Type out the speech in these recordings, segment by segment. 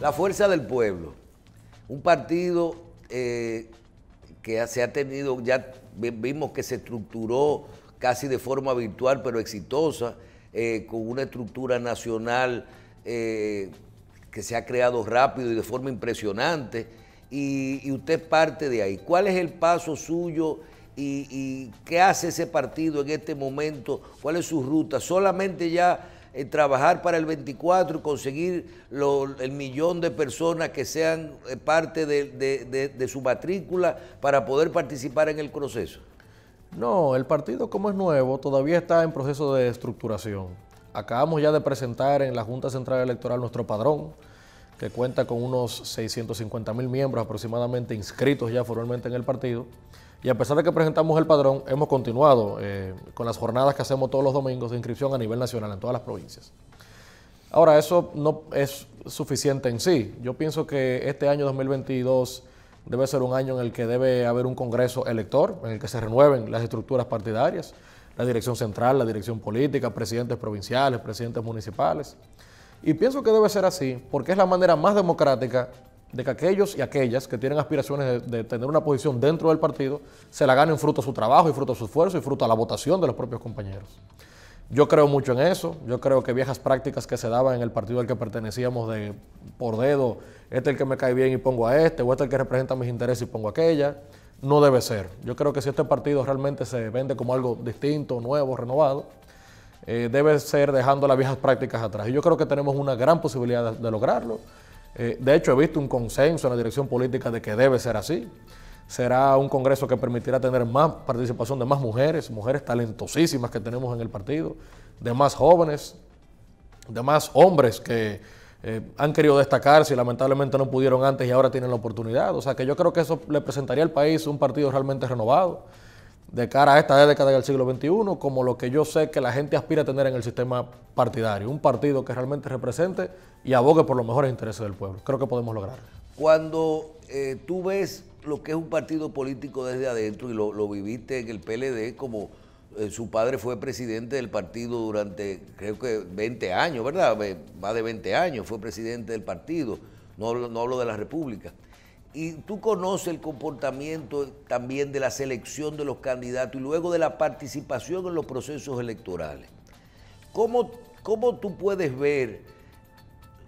La Fuerza del Pueblo, un partido eh, que se ha tenido, ya vimos que se estructuró casi de forma virtual, pero exitosa, eh, con una estructura nacional eh, que se ha creado rápido y de forma impresionante, y, usted parte de ahí. ¿Cuál es el paso suyo? Y, y, qué hace ese partido en este momento, cuál es su ruta. Solamente ya trabajar para el 24 y conseguir el millón de personas que sean eh, parte de, de su matrícula para poder participar en el proceso? No, el partido como es nuevo todavía está en proceso de estructuración. Acabamos ya de presentar en la Junta Central Electoral nuestro padrón, que cuenta con unos 650 mil miembros aproximadamente inscritos ya formalmente en el partido. Y a pesar de que presentamos el padrón, hemos continuado eh, con las jornadas que hacemos todos los domingos de inscripción a nivel nacional en todas las provincias. Ahora, eso no es suficiente en sí. Yo pienso que este año 2022 debe ser un año en el que debe haber un Congreso elector, en el que se renueven las estructuras partidarias, la dirección central, la dirección política, presidentes provinciales, presidentes municipales. Y pienso que debe ser así porque es la manera más democrática de que aquellos y aquellas que tienen aspiraciones de, tener una posición dentro del partido se la ganen fruto a su trabajo y fruto a su esfuerzo y fruto a la votación de los propios compañeros. Yo creo mucho en eso, yo creo que viejas prácticas que se daban en el partido al que pertenecíamos de por dedo, este es el que me cae bien y pongo a este, o este es el que representa mis intereses y pongo a aquella, no debe ser. Yo creo que si este partido realmente se vende como algo distinto, nuevo, renovado, eh, debe ser dejando las viejas prácticas atrás. Y yo creo que tenemos una gran posibilidad de lograrlo. Eh, de hecho, he visto un consenso en la dirección política de que debe ser así. Será un Congreso que permitirá tener más participación de más mujeres, mujeres talentosísimas que tenemos en el partido, de más jóvenes, de más hombres que eh, han querido destacarse y lamentablemente no pudieron antes y ahora tienen la oportunidad. O sea que yo creo que eso le presentaría al país un partido realmente renovado de cara a esta década del siglo XXI como lo que yo sé que la gente aspira a tener en el sistema partidario, un partido que realmente represente y abogue por los mejores intereses del pueblo. Creo que podemos lograrlo. Cuando eh, tú ves lo que es un partido político desde adentro y lo, viviste en el PLD como eh, su padre fue presidente del partido durante creo que 20 años, ¿verdad? Más de 20 años fue presidente del partido, no, no hablo de la República y tú conoces el comportamiento también de la selección de los candidatos y luego de la participación en los procesos electorales. ¿Cómo, tú puedes ver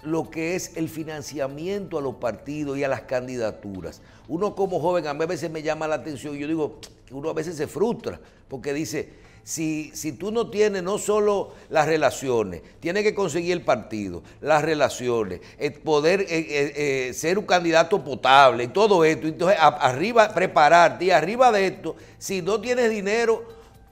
lo que es el financiamiento a los partidos y a las candidaturas? Uno como joven a mí a veces me llama la atención, yo digo, uno a veces se frustra porque dice, si, tú no tienes no solo las relaciones, tienes que conseguir el partido, las relaciones, el poder eh, eh, eh, ser un candidato potable y todo esto. Entonces, arriba, prepararte y arriba de esto, si no tienes dinero,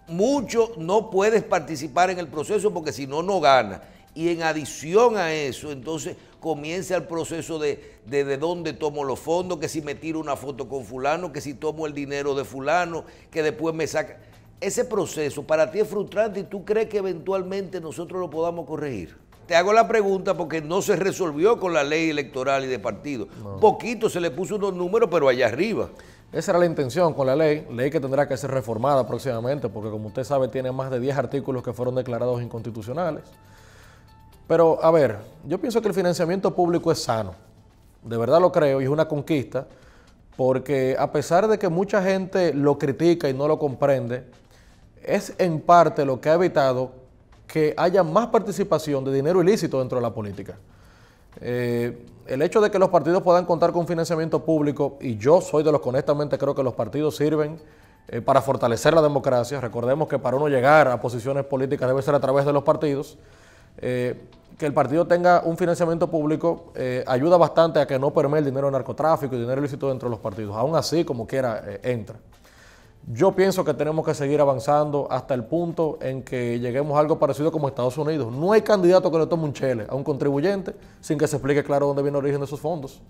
mucho no puedes participar en el proceso porque si no, no ganas. Y en adición a eso, entonces comienza el proceso de, de, de dónde tomo los fondos, que si me tiro una foto con fulano, que si tomo el dinero de fulano, que después me saca ese proceso para ti es frustrante y tú crees que eventualmente nosotros lo podamos corregir. Te hago la pregunta porque no se resolvió con la ley electoral y de partido. Poquito se le puso unos números, pero allá arriba. Esa era la intención con la ley, ley que tendrá que ser reformada próximamente, porque como usted sabe tiene más de 10 artículos que fueron declarados inconstitucionales. Pero a ver, yo pienso que el financiamiento público es sano, de verdad lo creo y es una conquista, porque a pesar de que mucha gente lo critica y no lo comprende, es en parte lo que ha evitado que haya más participación de dinero ilícito dentro de la política. Eh, el hecho de que los partidos puedan contar con financiamiento público, y yo soy de los que honestamente creo que los partidos sirven eh, para fortalecer la democracia, recordemos que para uno llegar a posiciones políticas debe ser a través de los partidos, eh, que el partido tenga un financiamiento público ayuda bastante a que no permee el dinero narcotráfico y dinero ilícito dentro de los partidos, aún así como quiera entra. Yo pienso que tenemos que seguir avanzando hasta el punto en que lleguemos a algo parecido como Estados Unidos. No hay candidato que le tome un chele a un contribuyente sin que se explique claro dónde viene el origen de esos fondos.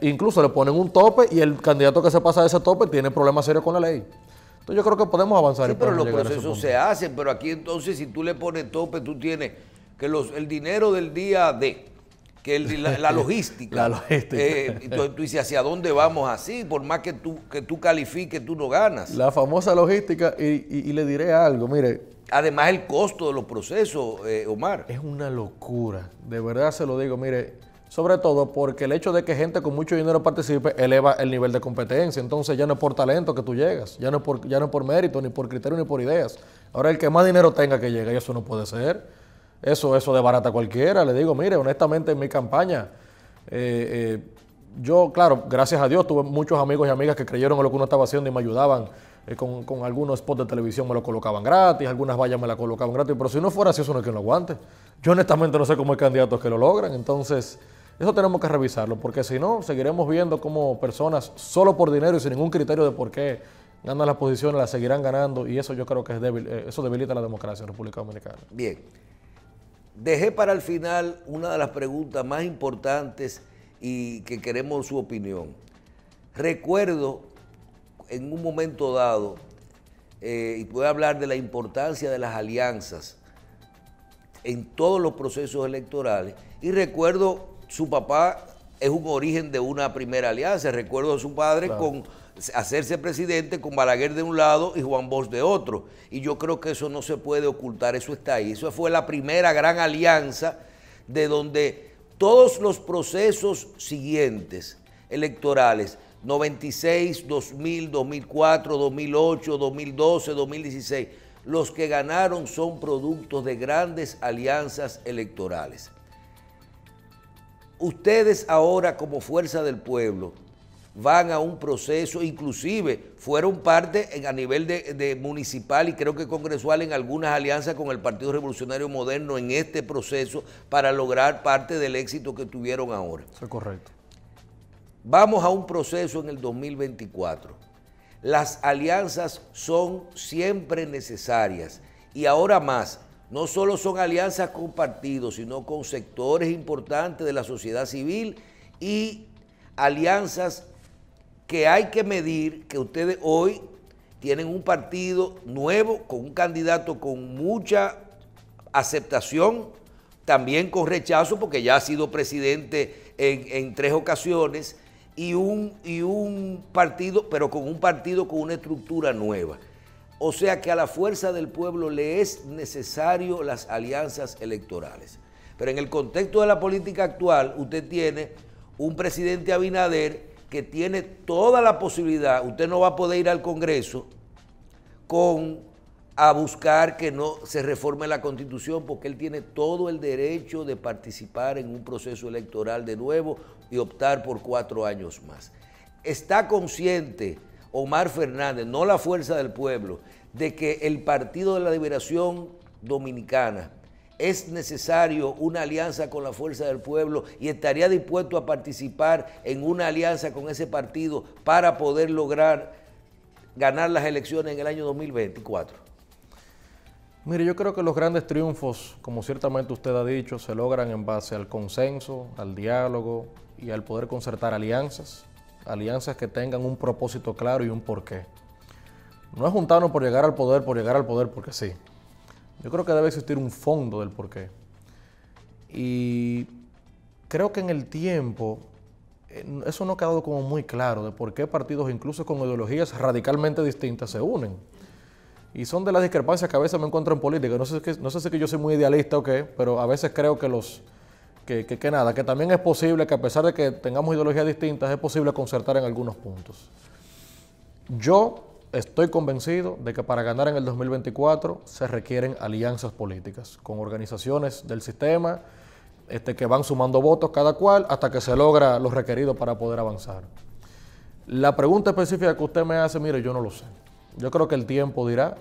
incluso le ponen un tope y el candidato que se pasa de ese tope tiene problemas serios con la ley. Entonces yo creo que podemos avanzar. Sí, pero los procesos se hacen, pero aquí entonces si tú le pones tope, tú tienes que los, el dinero del día de que la, logística. la logística. Eh, tú dices, ¿hacia dónde vamos así? Por más que tú, que tú califiques, tú no ganas. La famosa logística, y, y, le diré algo, mire. Además el costo de los procesos, eh, Omar. Es una locura, de verdad se lo digo, mire. Sobre todo porque el hecho de que gente con mucho dinero participe eleva el nivel de competencia. Entonces ya no es por talento que tú llegas, ya no es por, ya no por mérito, ni por criterio, ni por ideas. Ahora el que más dinero tenga que llegue y eso no puede ser. Eso, eso de barata cualquiera. Le digo, mire, honestamente en mi campaña, eh, eh, yo, claro, gracias a Dios, tuve muchos amigos y amigas que creyeron en lo que uno estaba haciendo y me ayudaban. Eh, con, algunos spots de televisión me lo colocaban gratis, algunas vallas me la colocaban gratis, pero si no fuera así, eso no es quien lo aguante. Yo honestamente no sé cómo hay candidatos que lo logran, entonces eso tenemos que revisarlo, porque si no, seguiremos viendo cómo personas solo por dinero y sin ningún criterio de por qué ganan las posiciones, las seguirán ganando, y eso yo creo que es débil, eso debilita la democracia en República Dominicana. Bien. Dejé para el final una de las preguntas más importantes y que queremos su opinión. Recuerdo en un momento dado, eh, y voy a hablar de la importancia de las alianzas en todos los procesos electorales, y recuerdo su papá es un origen de una primera alianza, recuerdo a su padre con hacerse presidente con Balaguer de un lado y Juan Bosch de otro. Y yo creo que eso no se puede ocultar, eso está ahí. Eso fue la primera gran alianza de donde todos los procesos siguientes electorales, 96, 2000, 2004, 2008, 2012, 2016, los que ganaron son productos de grandes alianzas electorales. Ustedes ahora como fuerza del pueblo van a un proceso, inclusive fueron parte a nivel de, municipal y creo que congresual en algunas alianzas con el Partido Revolucionario Moderno en este proceso para lograr parte del éxito que tuvieron ahora. Eso es correcto. Vamos a un proceso en el 2024. Las alianzas son siempre necesarias y ahora más, no solo son alianzas con partidos, sino con sectores importantes de la sociedad civil y alianzas que hay que medir que ustedes hoy tienen un partido nuevo, con un candidato con mucha aceptación, también con rechazo, porque ya ha sido presidente en, tres ocasiones, y un, y un partido, pero con un partido con una estructura nueva. O sea que a la fuerza del pueblo le es necesario las alianzas electorales. Pero en el contexto de la política actual, usted tiene un presidente Abinader que tiene toda la posibilidad, usted no va a poder ir al Congreso con a buscar que no se reforme la constitución porque él tiene todo el derecho de participar en un proceso electoral de nuevo y optar por cuatro años más. Está consciente Omar Fernández, no la fuerza del pueblo, de que el Partido de la Liberación Dominicana, es necesario una alianza con la fuerza del pueblo y estaría dispuesto a participar en una alianza con ese partido para poder lograr ganar las elecciones en el año 2024? Mire, yo creo que los grandes triunfos, como ciertamente usted ha dicho, se logran en base al consenso, al diálogo y al poder concertar alianzas, alianzas que tengan un propósito claro y un porqué. No es juntarnos por llegar al poder, por llegar al poder porque sí. Yo creo que debe existir un fondo del porqué. Y creo que en el tiempo eh, eso no ha quedado como muy claro de por qué partidos incluso con ideologías radicalmente distintas se unen. Y son de las discrepancias que a veces me encuentro en política. No sé, que, no sé si que yo soy muy idealista o qué, pero a veces creo que los... Que, que, que, nada, que también es posible que a pesar de que tengamos ideologías distintas, es posible concertar en algunos puntos. Yo estoy convencido de que para ganar en el 2024 se requieren alianzas políticas con organizaciones del sistema este, que van sumando votos cada cual hasta que se logra los requeridos para poder avanzar. La pregunta específica que usted me hace, mire, yo no lo sé. Yo creo que el tiempo dirá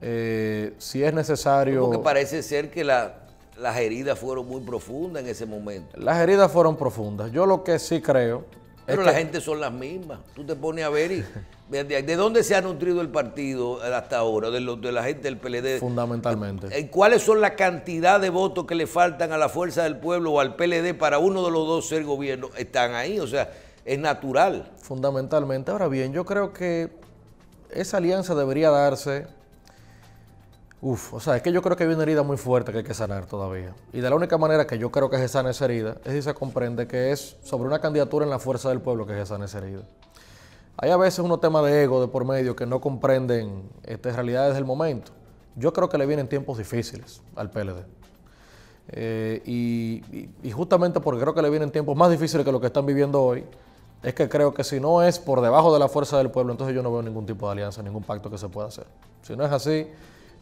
eh, si es necesario... Porque parece ser que las heridas fueron muy profundas en ese momento. Las heridas fueron profundas. Yo lo que sí creo pero la gente son las mismas. Tú te pones a ver y. ¿De dónde se ha nutrido el partido hasta ahora? De, de la gente del PLD. Fundamentalmente. Eh, ¿Cuáles son la cantidad de votos que le faltan a la Fuerza del Pueblo o al PLD para uno de los dos ser gobierno? Están ahí, o sea, es natural. Fundamentalmente. Ahora bien, yo creo que esa alianza debería darse Uf, o sea, es que yo creo que hay una herida muy fuerte que hay que sanar todavía. Y de la única manera que yo creo que se sane esa herida es si se comprende que es sobre una candidatura en la fuerza del pueblo que se sane esa herida. Hay a veces unos temas de ego de por medio que no comprenden estas realidades del momento. Yo creo que le vienen tiempos difíciles al PLD. Eh, y, justamente porque creo que le vienen tiempos más difíciles que los que están viviendo hoy, es que creo que si no es por debajo de la fuerza del pueblo, entonces yo no veo ningún tipo de alianza, ningún pacto que se pueda hacer. Si no es así,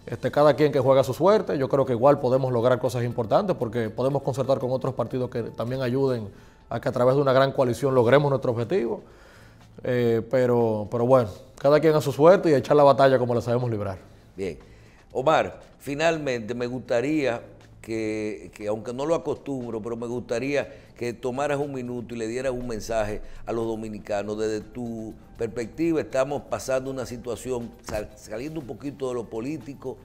este, cada quien que juega su suerte, yo creo que igual podemos lograr cosas importantes porque podemos concertar con otros partidos que también ayuden a que a través de una gran coalición logremos nuestro objetivo. Eh, pero, pero bueno, cada quien a su suerte y echar la batalla como la sabemos librar. Bien. Omar, finalmente me gustaría que, aunque no lo acostumbro, pero me gustaría que tomaras un minuto y le dieras un mensaje a los dominicanos. Desde tu perspectiva estamos pasando una situación, saliendo un poquito de lo político,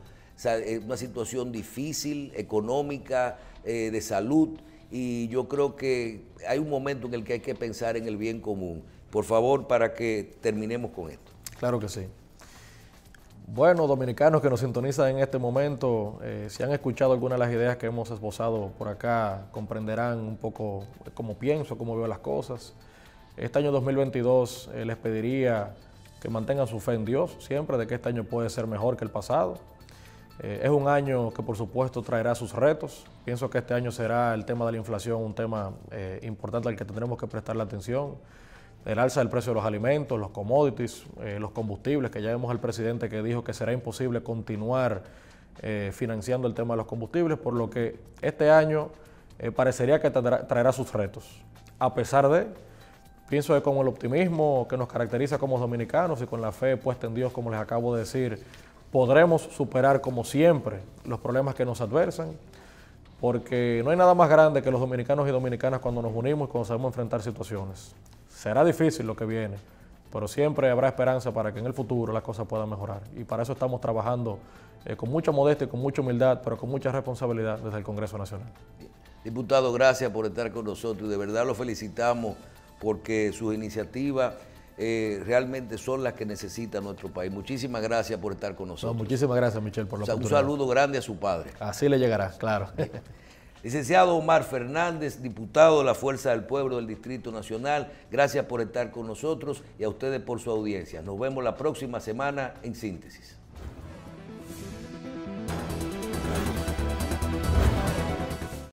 eh, una situación difícil, económica, eh, de salud, y yo creo que hay un momento en el que hay que pensar en el bien común. Por favor, para que terminemos con esto. Claro que sí bueno, dominicanos que nos sintonizan en este momento, eh, si han escuchado algunas de las ideas que hemos esbozado por acá, comprenderán un poco cómo pienso, cómo veo las cosas. Este año 2022 eh, les pediría que mantengan su fe en Dios siempre, de que este año puede ser mejor que el pasado. Eh, es un año que por supuesto traerá sus retos. Pienso que este año será el tema de la inflación un tema importante al que tendremos que prestar la atención el alza del precio de los alimentos, los commodities, eh, los combustibles, que ya vemos al presidente que dijo que será imposible continuar eh, financiando el tema de los combustibles, por lo que este año eh, parecería que traerá sus retos. A pesar de, pienso que con el optimismo que nos caracteriza como dominicanos y con la fe puesta en Dios, como les acabo de decir, podremos superar como siempre los problemas que nos adversan, porque no hay nada más grande que los dominicanos y dominicanas cuando nos unimos y cuando sabemos enfrentar situaciones. Será difícil lo que viene, pero siempre habrá esperanza para que en el futuro las cosas puedan mejorar. Y para eso estamos trabajando eh, con mucha modestia, con mucha humildad, pero con mucha responsabilidad desde el Congreso Nacional. Diputado, gracias por estar con nosotros y de verdad lo felicitamos porque sus iniciativas eh, realmente son las que necesita nuestro país. Muchísimas gracias por estar con nosotros. muchísimas gracias, Michelle, por la o Un saludo grande a su padre. Así le llegará, claro. Licenciado Omar Fernández, diputado de la Fuerza del Pueblo del Distrito Nacional, gracias por estar con nosotros y a ustedes por su audiencia. Nos vemos la próxima semana en síntesis.